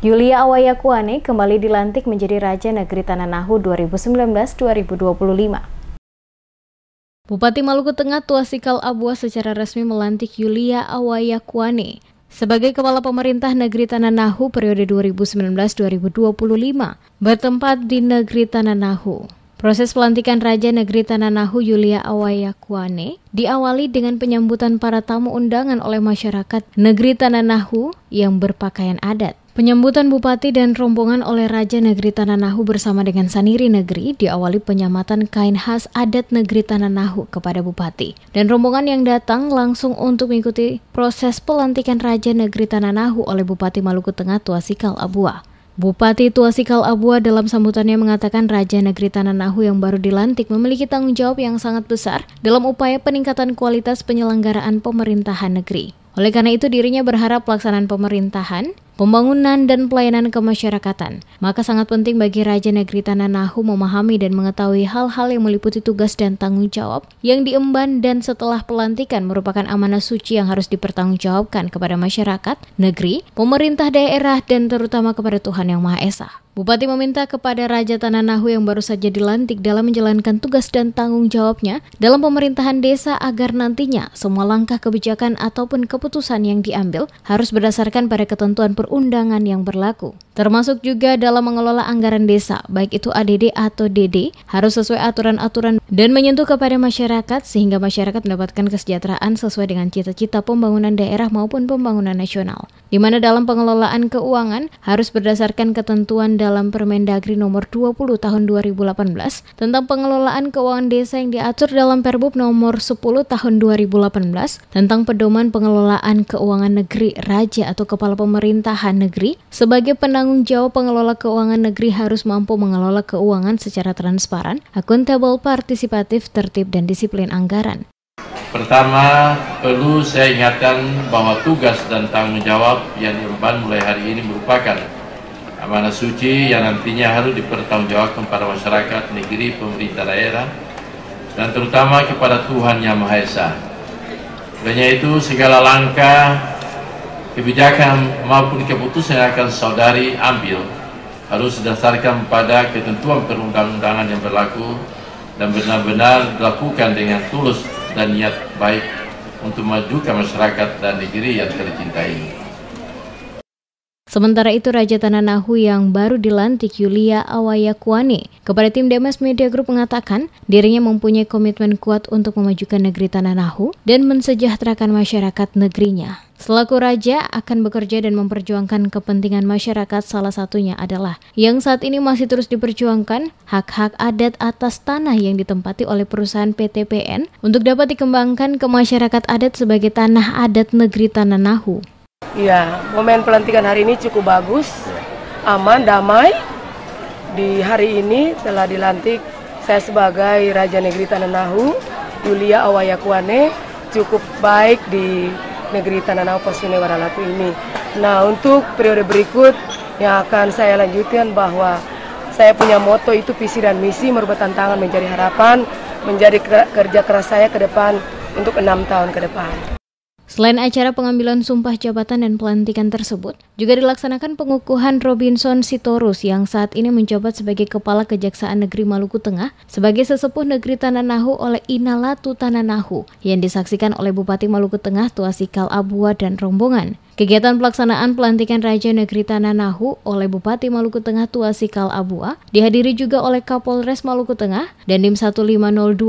Yulia Awayakuane kembali dilantik menjadi Raja Negeri Tanah Nahu 2019-2025. Bupati Maluku Tengah Tuasikal Abua secara resmi melantik Yulia Awayakwane sebagai Kepala Pemerintah Negeri Tanah Nahu periode 2019-2025 bertempat di Negeri Tanah Nahu. Proses pelantikan Raja Negeri Tanah Nahu Yulia Awayakwane diawali dengan penyambutan para tamu undangan oleh masyarakat Negeri Tanah Nahu yang berpakaian adat. Penyambutan Bupati dan rombongan oleh Raja Negeri Tananahu bersama dengan Saniri Negeri diawali penyamatan kain khas adat Negeri Tananahu kepada Bupati. Dan rombongan yang datang langsung untuk mengikuti proses pelantikan Raja Negeri Tananahu oleh Bupati Maluku Tengah Tuasikal Abua. Bupati Tuasikal Abua dalam sambutannya mengatakan Raja Negeri Tananahu yang baru dilantik memiliki tanggung jawab yang sangat besar dalam upaya peningkatan kualitas penyelenggaraan pemerintahan negeri. Oleh karena itu dirinya berharap pelaksanaan pemerintahan pembangunan, dan pelayanan kemasyarakatan. Maka sangat penting bagi Raja Negeri Tanah Nahu memahami dan mengetahui hal-hal yang meliputi tugas dan tanggung jawab yang diemban dan setelah pelantikan merupakan amanah suci yang harus dipertanggungjawabkan kepada masyarakat, negeri, pemerintah daerah, dan terutama kepada Tuhan Yang Maha Esa. Bupati meminta kepada Raja Tanah Nahu yang baru saja dilantik dalam menjalankan tugas dan tanggung jawabnya dalam pemerintahan desa agar nantinya semua langkah kebijakan ataupun keputusan yang diambil harus berdasarkan pada ketentuan per perundangan yang berlaku. Termasuk juga dalam mengelola anggaran desa, baik itu ADD atau DD, harus sesuai aturan-aturan dan menyentuh kepada masyarakat sehingga masyarakat mendapatkan kesejahteraan sesuai dengan cita-cita pembangunan daerah maupun pembangunan nasional. Di mana dalam pengelolaan keuangan harus berdasarkan ketentuan dalam Permendagri nomor 20 tahun 2018 tentang pengelolaan keuangan desa yang diatur dalam Perbup nomor 10 tahun 2018 tentang pedoman pengelolaan keuangan negeri raja atau kepala pemerintah pemerintahan negeri, sebagai penanggung jawab pengelola keuangan negeri harus mampu mengelola keuangan secara transparan, akuntabel, partisipatif, tertib, dan disiplin anggaran. Pertama, perlu saya ingatkan bahwa tugas dan tanggung jawab yang diemban mulai hari ini merupakan amanah suci yang nantinya harus dipertanggungjawabkan kepada masyarakat, negeri, pemerintah daerah, dan terutama kepada Tuhan Yang Maha Esa. Karena itu, segala langkah kebijakan maupun keputusan yang akan saudari ambil harus didasarkan pada ketentuan perundang-undangan yang berlaku dan benar-benar dilakukan dengan tulus dan niat baik untuk majukan masyarakat dan negeri yang tercintai. Sementara itu Raja Tanah Nahu yang baru dilantik Yulia Awayakwane kepada tim Demas Media Group mengatakan dirinya mempunyai komitmen kuat untuk memajukan negeri Tanah Nahu dan mensejahterakan masyarakat negerinya. Selaku raja akan bekerja dan memperjuangkan kepentingan masyarakat salah satunya adalah yang saat ini masih terus diperjuangkan hak-hak adat atas tanah yang ditempati oleh perusahaan PTPN untuk dapat dikembangkan ke masyarakat adat sebagai tanah adat negeri Tanah Nahu. Iya, momen pelantikan hari ini cukup bagus, aman, damai. Di hari ini telah dilantik saya sebagai Raja Negeri Tanah Nahu, Yulia Awayakwane, cukup baik di negeri Tanah Nafas Sungai Waralaku ini. Nah untuk periode berikut yang akan saya lanjutkan bahwa saya punya moto itu visi dan misi merubah tantangan menjadi harapan, menjadi kerja keras saya ke depan untuk enam tahun ke depan. Selain acara pengambilan sumpah jabatan dan pelantikan tersebut, juga dilaksanakan pengukuhan Robinson Sitorus yang saat ini menjabat sebagai Kepala Kejaksaan Negeri Maluku Tengah sebagai sesepuh negeri Tananahu oleh Inalatu Tananahu yang disaksikan oleh Bupati Maluku Tengah Tuasikal Abua dan rombongan. Kegiatan pelaksanaan pelantikan Raja Negeri Tanah Nahu oleh Bupati Maluku Tengah Tua Sikal Abua dihadiri juga oleh Kapolres Maluku Tengah, Dandim 1502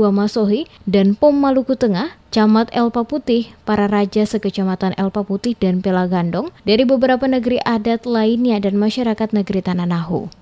Masohi, dan POM Maluku Tengah, Camat Elpa Putih, para raja sekecamatan Elpa Putih dan Pelagandong dari beberapa negeri adat lainnya dan masyarakat negeri Tanah Nahu.